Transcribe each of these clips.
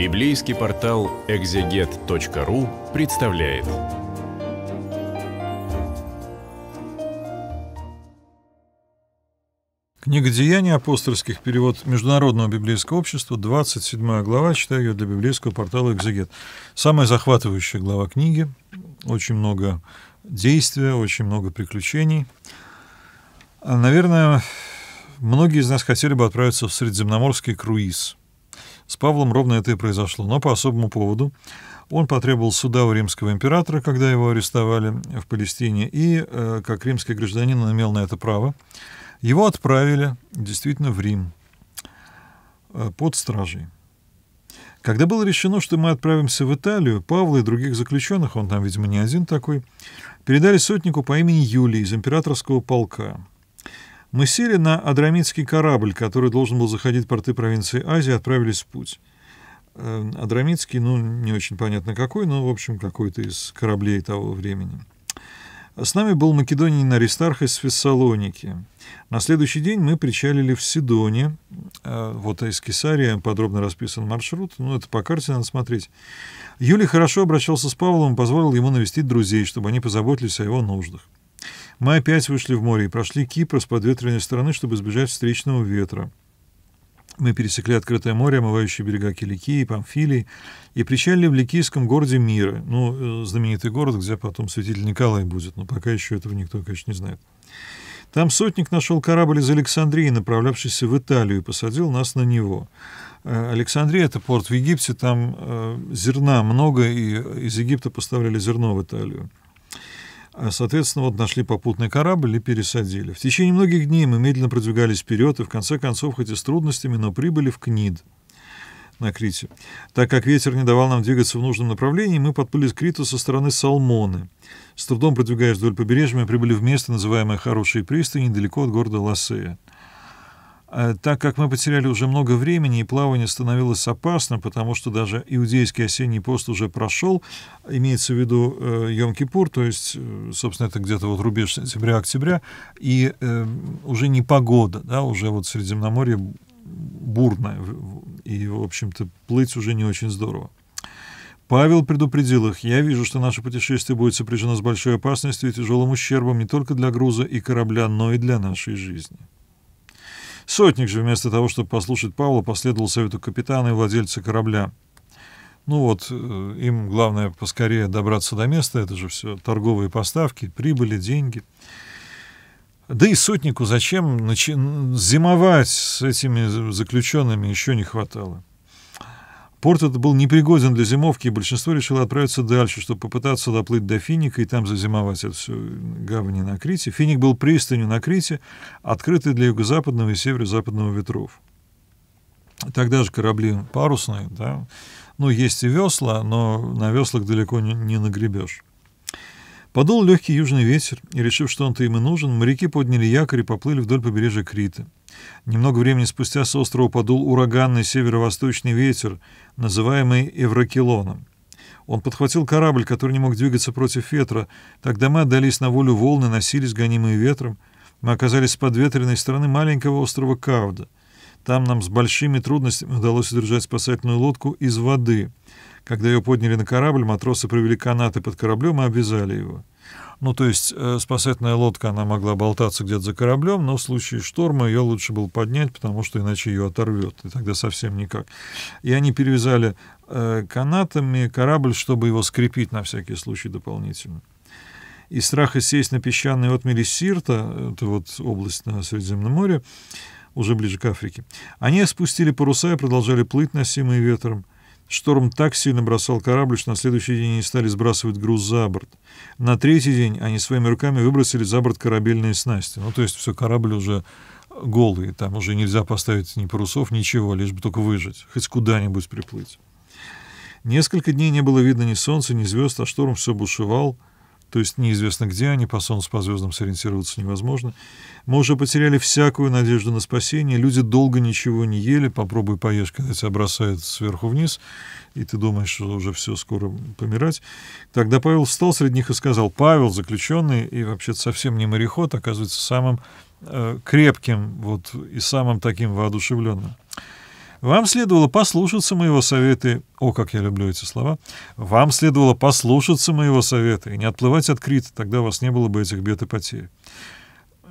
Библейский портал экзегет.ру представляет. Книга «Деяния апостольских», перевод Международного библейского общества, 27 глава, читаю ее для библейского портала «Экзегет». Самая захватывающая глава книги, очень много действия, очень много приключений. А, наверное, многие из нас хотели бы отправиться в средиземноморский круиз – с Павлом ровно это и произошло, но по особому поводу. Он потребовал суда у римского императора, когда его арестовали в Палестине, и, э, как римский гражданин, он имел на это право. Его отправили действительно в Рим э, под стражей. Когда было решено, что мы отправимся в Италию, Павла и других заключенных, он там, видимо, не один такой, передали сотнику по имени Юлий из императорского полка. Мы сели на адрамитский корабль, который должен был заходить в порты провинции Азии, отправились в путь. Э, адрамитский, ну, не очень понятно какой, но, в общем, какой-то из кораблей того времени. С нами был Македоний Наристарх из Фессалоники. На следующий день мы причалили в Сидоне. Э, вот из Кесария подробно расписан маршрут. Ну, это по карте надо смотреть. Юлий хорошо обращался с Павлом и позволил ему навестить друзей, чтобы они позаботились о его нуждах. Мы опять вышли в море и прошли Кипр с подветренной стороны, чтобы избежать встречного ветра. Мы пересекли открытое море, омывающее берега Киликии, Памфилии, и причалили в ликийском городе Мира, ну, э, знаменитый город, где потом святитель Николай будет, но пока еще этого никто, конечно, не знает. Там сотник нашел корабль из Александрии, направлявшийся в Италию, и посадил нас на него. Э, Александрия — это порт в Египте, там э, зерна много, и из Египта поставляли зерно в Италию. А, соответственно, вот нашли попутный корабль и пересадили. В течение многих дней мы медленно продвигались вперед и, в конце концов, хоть и с трудностями, но прибыли в Книд на Крите. Так как ветер не давал нам двигаться в нужном направлении, мы подплыли к Криту со стороны Салмоны. С трудом продвигаясь вдоль побережья, мы прибыли в место, называемое Хорошие пристани, недалеко от города Лассея. А так как мы потеряли уже много времени, и плавание становилось опасным, потому что даже иудейский осенний пост уже прошел, имеется в виду э, Йом-Кипур, то есть, э, собственно, это где-то вот рубеж сентября-октября, и э, уже не погода, да, уже вот Средиземноморье бурное, и, в общем-то, плыть уже не очень здорово. Павел предупредил их, «Я вижу, что наше путешествие будет сопряжено с большой опасностью и тяжелым ущербом не только для груза и корабля, но и для нашей жизни». Сотник же, вместо того, чтобы послушать Павла, последовал совету капитана и владельца корабля. Ну вот, э, им главное поскорее добраться до места, это же все торговые поставки, прибыли, деньги. Да и сотнику зачем начи... зимовать с этими заключенными еще не хватало. Порт этот был непригоден для зимовки, и большинство решило отправиться дальше, чтобы попытаться доплыть до Финика и там зазимовать это все гавани на Крите. Финик был пристанью на Крите, открытой для юго-западного и северо-западного ветров. Тогда же корабли парусные, да, ну, есть и весла, но на веслах далеко не, не нагребешь. Подул легкий южный ветер, и, решив, что он-то им и нужен, моряки подняли якорь и поплыли вдоль побережья Крита. Немного времени спустя с острова подул ураганный северо-восточный ветер, называемый Еврокилоном. Он подхватил корабль, который не мог двигаться против ветра. Тогда мы отдались на волю волны, носились гонимые ветром. Мы оказались с подветренной стороны маленького острова Кавда. Там нам с большими трудностями удалось удержать спасательную лодку из воды. Когда ее подняли на корабль, матросы провели канаты под кораблем и обвязали его. Ну, то есть э, спасательная лодка, она могла болтаться где-то за кораблем, но в случае шторма ее лучше было поднять, потому что иначе ее оторвет, и тогда совсем никак. И они перевязали э, канатами корабль, чтобы его скрепить на всякий случай дополнительно. И страха сесть на песчаные отмели Сирта, это вот область на Средиземном море, уже ближе к Африке, они спустили паруса и продолжали плыть, носимые ветром — Шторм так сильно бросал корабль, что на следующий день они стали сбрасывать груз за борт. На третий день они своими руками выбросили за борт корабельные снасти. Ну, то есть все, корабль уже голый, там уже нельзя поставить ни парусов, ничего, лишь бы только выжить, хоть куда-нибудь приплыть. Несколько дней не было видно ни солнца, ни звезд, а шторм все бушевал — то есть неизвестно где они, по солнцу, по звездам сориентироваться невозможно. Мы уже потеряли всякую надежду на спасение, люди долго ничего не ели, попробуй поешь, когда тебя бросают сверху вниз, и ты думаешь, что уже все, скоро помирать. Тогда Павел встал среди них и сказал, Павел, заключенный, и вообще совсем не мореход, оказывается самым э, крепким вот, и самым таким воодушевленным. Вам следовало послушаться моего совета, о, как я люблю эти слова, вам следовало послушаться моего совета и не отплывать от Крита, тогда у вас не было бы этих бед и потерь.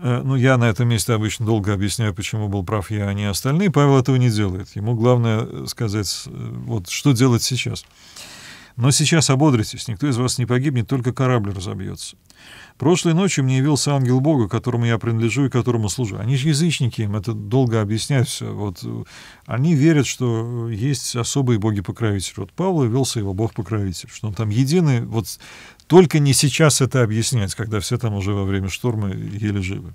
Э, ну, я на этом месте обычно долго объясняю, почему был прав я, а не остальные. Павел этого не делает. Ему главное э, сказать, э, вот, что делать сейчас. Но сейчас ободритесь, никто из вас не погибнет, только корабль разобьется. Прошлой ночью мне явился ангел Бога, которому я принадлежу и которому служу. Они же язычники, им это долго объяснять все. Вот, э, они верят, что э, есть особые боги-покровители. Вот Павлу явился его бог-покровитель, что он там единый. Вот только не сейчас это объяснять, когда все там уже во время шторма еле живы.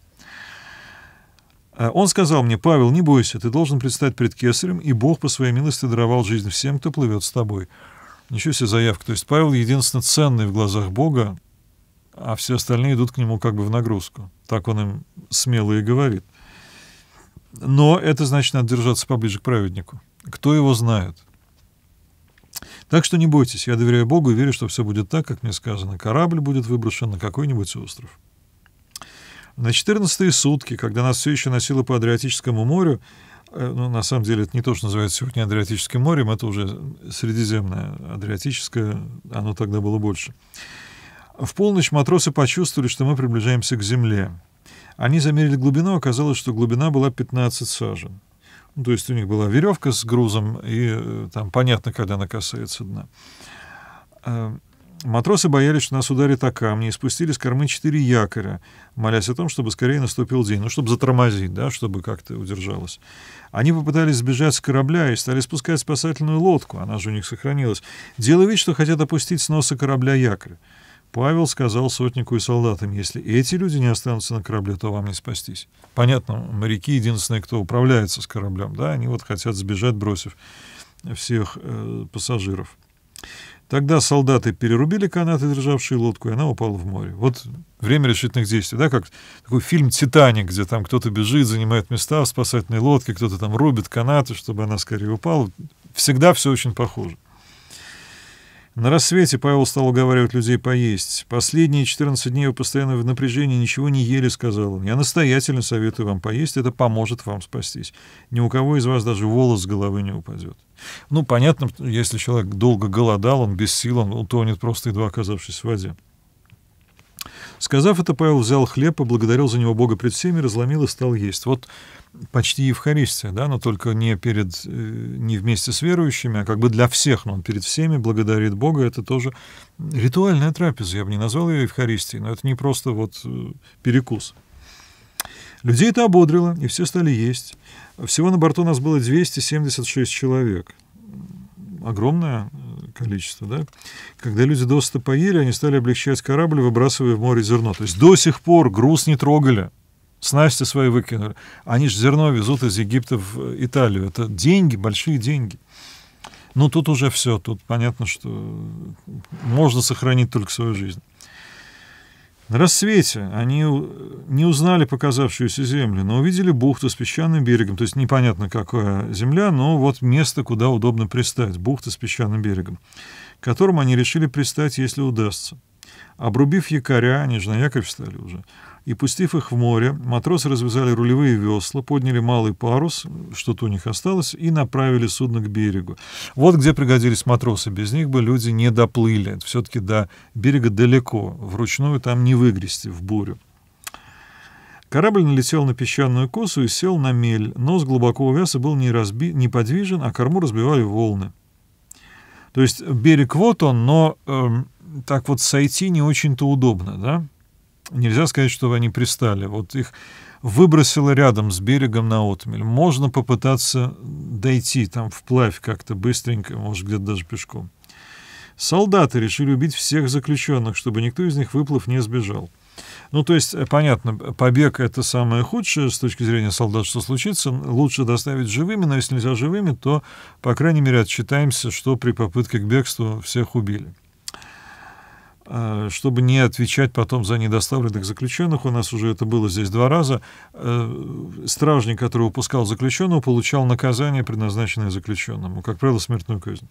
А он сказал мне, Павел, не бойся, ты должен предстать пред кесарем, и Бог по своей милости даровал жизнь всем, кто плывет с тобой. Ничего себе заявка. То есть Павел единственно ценный в глазах Бога, а все остальные идут к нему как бы в нагрузку. Так он им смело и говорит. Но это значит, надо держаться поближе к праведнику. Кто его знает? Так что не бойтесь, я доверяю Богу и верю, что все будет так, как мне сказано. Корабль будет выброшен на какой-нибудь остров. На 14 сутки, когда нас все еще носило по Адриатическому морю, Э, ну, на самом деле, это не то, что называется сегодня Адриатическим морем, это уже Средиземное Адриатическое, оно тогда было больше. В полночь матросы почувствовали, что мы приближаемся к земле. Они замерили глубину, оказалось, что глубина была 15 сажен. Ну, то есть у них была веревка с грузом, и э, там понятно, когда она касается дна. Э, Матросы боялись, что нас ударит о камни, и спустили с кормы четыре якоря, молясь о том, чтобы скорее наступил день, ну, чтобы затормозить, да, чтобы как-то удержалось. Они попытались сбежать с корабля и стали спускать спасательную лодку, она же у них сохранилась, делая вид, что хотят опустить с носа корабля якорь. Павел сказал сотнику и солдатам, если эти люди не останутся на корабле, то вам не спастись. Понятно, моряки единственные, кто управляется с кораблем, да, они вот хотят сбежать, бросив всех э, пассажиров. Тогда солдаты перерубили канаты, державшие лодку, и она упала в море. Вот время решительных действий, да, как такой фильм «Титаник», где там кто-то бежит, занимает места в спасательной лодке, кто-то там рубит канаты, чтобы она скорее упала. Всегда все очень похоже. На рассвете Павел стал уговаривать людей поесть. «Последние 14 дней вы постоянно в напряжении, ничего не ели», — сказал он. «Я настоятельно советую вам поесть, это поможет вам спастись. Ни у кого из вас даже волос с головы не упадет». Ну, понятно, если человек долго голодал, он без сил, он утонет просто едва оказавшись в воде. Сказав это, Павел взял хлеб, поблагодарил за него Бога пред всеми, разломил и стал есть. Вот почти Евхаристия, да, но только не, перед, э, не вместе с верующими, а как бы для всех, но он перед всеми благодарит Бога. Это тоже ритуальная трапеза. Я бы не назвал ее Евхаристией, но это не просто вот э, перекус. Людей это ободрило, и все стали есть. Всего на борту у нас было 276 человек. Огромное э, количество, да. Когда люди досыта поели, они стали облегчать корабль, выбрасывая в море зерно. То есть до сих пор груз не трогали, снасти свои выкинули. Они же зерно везут из Египта в э, Италию. Это деньги, большие деньги. Но тут уже все, тут понятно, что можно сохранить только свою жизнь. На рассвете они не узнали показавшуюся землю, но увидели бухту с песчаным берегом, то есть непонятно какая земля, но вот место, куда удобно пристать, бухта с песчаным берегом, к которому они решили пристать, если удастся. Обрубив якоря, они же на якорь встали уже, и, пустив их в море, матросы развязали рулевые весла, подняли малый парус, что-то у них осталось, и направили судно к берегу. Вот где пригодились матросы. Без них бы люди не доплыли. Все-таки до берега далеко. Вручную там не выгрести в бурю. Корабль налетел на песчаную косу и сел на мель. Нос глубоко увяз и был не разби... неподвижен, а корму разбивали волны. То есть берег вот он, но эм, так вот сойти не очень-то удобно, да? Нельзя сказать, что они пристали. Вот их выбросило рядом с берегом на отмель. Можно попытаться дойти там вплавь как-то быстренько, может, где-то даже пешком. Солдаты решили убить всех заключенных, чтобы никто из них, выплыв, не сбежал. Ну, то есть, э, понятно, побег — это самое худшее с точки зрения солдат, что случится. Лучше доставить живыми, но если нельзя живыми, то, по крайней мере, отчитаемся, что при попытке к бегству всех убили. А, чтобы не отвечать потом за недоставленных заключенных, у нас уже это было здесь два раза, э, стражник, который выпускал заключенного, получал наказание, предназначенное заключенному, как правило, смертную казнь.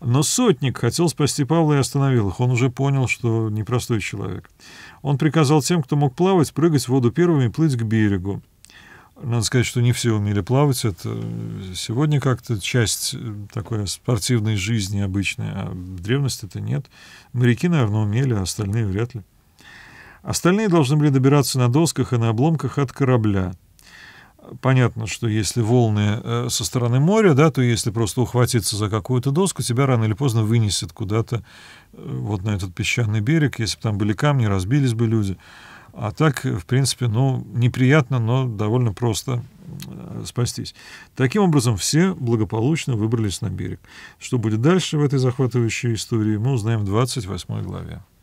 Но сотник хотел спасти Павла и остановил их. Он уже понял, что непростой человек. Он приказал тем, кто мог плавать, прыгать в воду первыми и плыть к берегу. Надо сказать, что не все умели плавать. Это э, сегодня как-то часть э, такой спортивной жизни обычной, а в древности это нет. Моряки, наверное, умели, а остальные вряд ли. Остальные должны были добираться на досках и на обломках от корабля. Понятно, что если волны э, со стороны моря, да, то если просто ухватиться за какую-то доску, тебя рано или поздно вынесет куда-то вот на этот песчаный берег. Если бы там были камни, разбились бы люди. А так, в принципе, ну, неприятно, но довольно просто э, спастись. Таким образом, все благополучно выбрались на берег. Что будет дальше в этой захватывающей истории, мы узнаем в 28 главе.